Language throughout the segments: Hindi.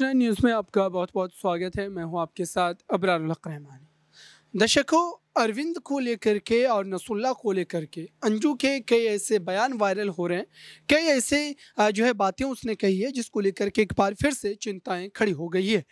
नाइन न्यूज़ में आपका बहुत बहुत स्वागत है मैं हूं आपके साथ अबरार रहमान दशकों अरविंद को लेकर के और नसुल्ला को लेकर के अंजू के कई ऐसे बयान वायरल हो रहे हैं कई ऐसे जो है बातें उसने कही है जिसको लेकर के एक बार फिर से चिंताएं खड़ी हो गई है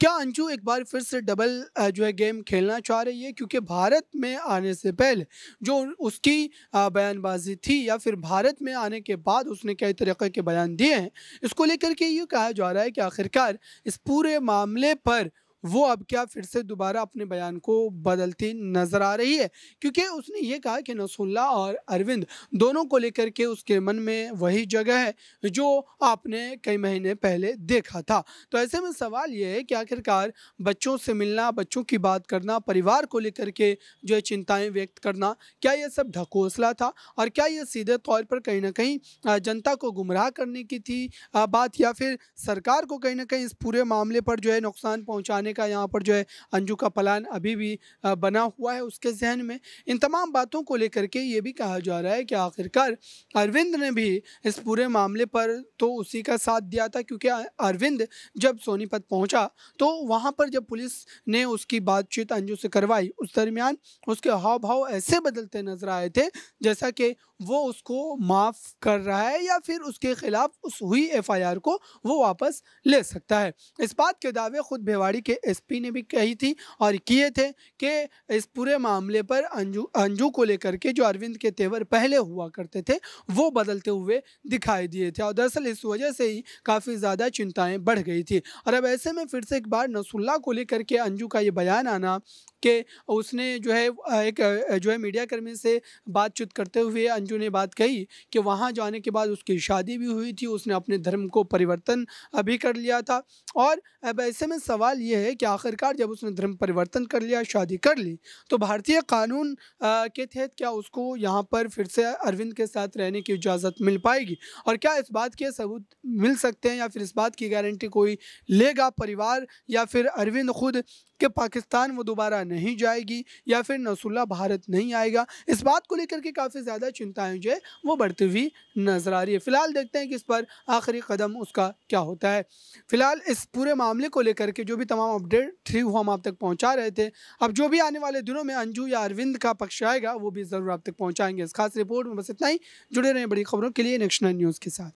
क्या अंजू एक बार फिर से डबल जो है गेम खेलना चाह रही है क्योंकि भारत में आने से पहले जो उसकी बयानबाजी थी या फिर भारत में आने के बाद उसने कई तरीके के बयान दिए हैं इसको लेकर के ये कहा जा रहा है कि आखिरकार इस पूरे मामले पर वो अब क्या फिर से दोबारा अपने बयान को बदलती नज़र आ रही है क्योंकि उसने ये कहा कि नसुल्ला और अरविंद दोनों को लेकर के उसके मन में वही जगह है जो आपने कई महीने पहले देखा था तो ऐसे में सवाल ये है कि आखिरकार बच्चों से मिलना बच्चों की बात करना परिवार को लेकर के जो है चिंताएँ व्यक्त करना क्या यह सब ढकोसला था और क्या यह सीधे तौर पर कहीं ना कहीं जनता को गुमराह करने की थी बात या फिर सरकार को कहीं ना कहीं इस पूरे मामले पर जो है नुकसान पहुँचाने का यहाँ पर जो है अंजू का प्लान अभी भी बना हुआ है उसके जहन में इन तमाम बातों को लेकर के ये भी कहा जा रहा है कि आखिरकार अरविंद ने भी इस पूरे मामले पर तो उसी का साथ दिया था क्योंकि अरविंद जब सोनीपत पहुंचा तो वहाँ पर जब पुलिस ने उसकी बातचीत अंजू से करवाई उस दरमियान उसके हाव भाव ऐसे बदलते नजर आए थे जैसा कि वो उसको माफ़ कर रहा है या फिर उसके खिलाफ उस हुई एफआईआर को वो वापस ले सकता है इस बात के दावे खुद भेवाड़ी के एसपी ने भी कही थी और किए थे कि इस पूरे मामले पर अंजू अंजू को लेकर के जो अरविंद के तेवर पहले हुआ करते थे वो बदलते हुए दिखाई दिए थे और दरअसल इस वजह से ही काफ़ी ज़्यादा चिंताएं बढ़ गई थी और अब ऐसे में फिर से एक बार नसुल्ला को लेकर के अंजू का ये बयान आना कि उसने जो है एक जो है मीडिया कर्मी से बातचीत करते हुए अंजू ने बात कही कि वहाँ जाने के बाद उसकी शादी भी हुई थी उसने अपने धर्म को परिवर्तन अभी कर लिया था और अब ऐसे में सवाल ये है है कि आखिरकार जब उसने धर्म परिवर्तन कर लिया शादी कर ली तो भारतीय कानून के तहत क्या उसको यहाँ पर फिर से अरविंद के साथ रहने की इजाज़त मिल पाएगी और क्या इस बात के सबूत मिल सकते हैं या फिर इस बात की गारंटी कोई लेगा परिवार या फिर अरविंद खुद कि पाकिस्तान वो दोबारा नहीं जाएगी या फिर नसुल्ला भारत नहीं आएगा इस बात को लेकर के काफ़ी ज़्यादा चिंताएं जो है वो बढ़ती हुई नज़र आ रही है फ़िलहाल देखते हैं कि इस पर आखिरी कदम उसका क्या होता है फ़िलहाल इस पूरे मामले को लेकर के जो भी तमाम तमाम अपडेट थ्री हम आप तक पहुंचा रहे थे अब जो भी आने वाले दिनों में अंजू या अरविंद का पक्ष आएगा वो भी ज़रूर आप तक पहुंचाएंगे इस खास रिपोर्ट में बस इतना ही जुड़े रहें बड़ी खबरों के लिए नेक्स्ट न्यूज़ के साथ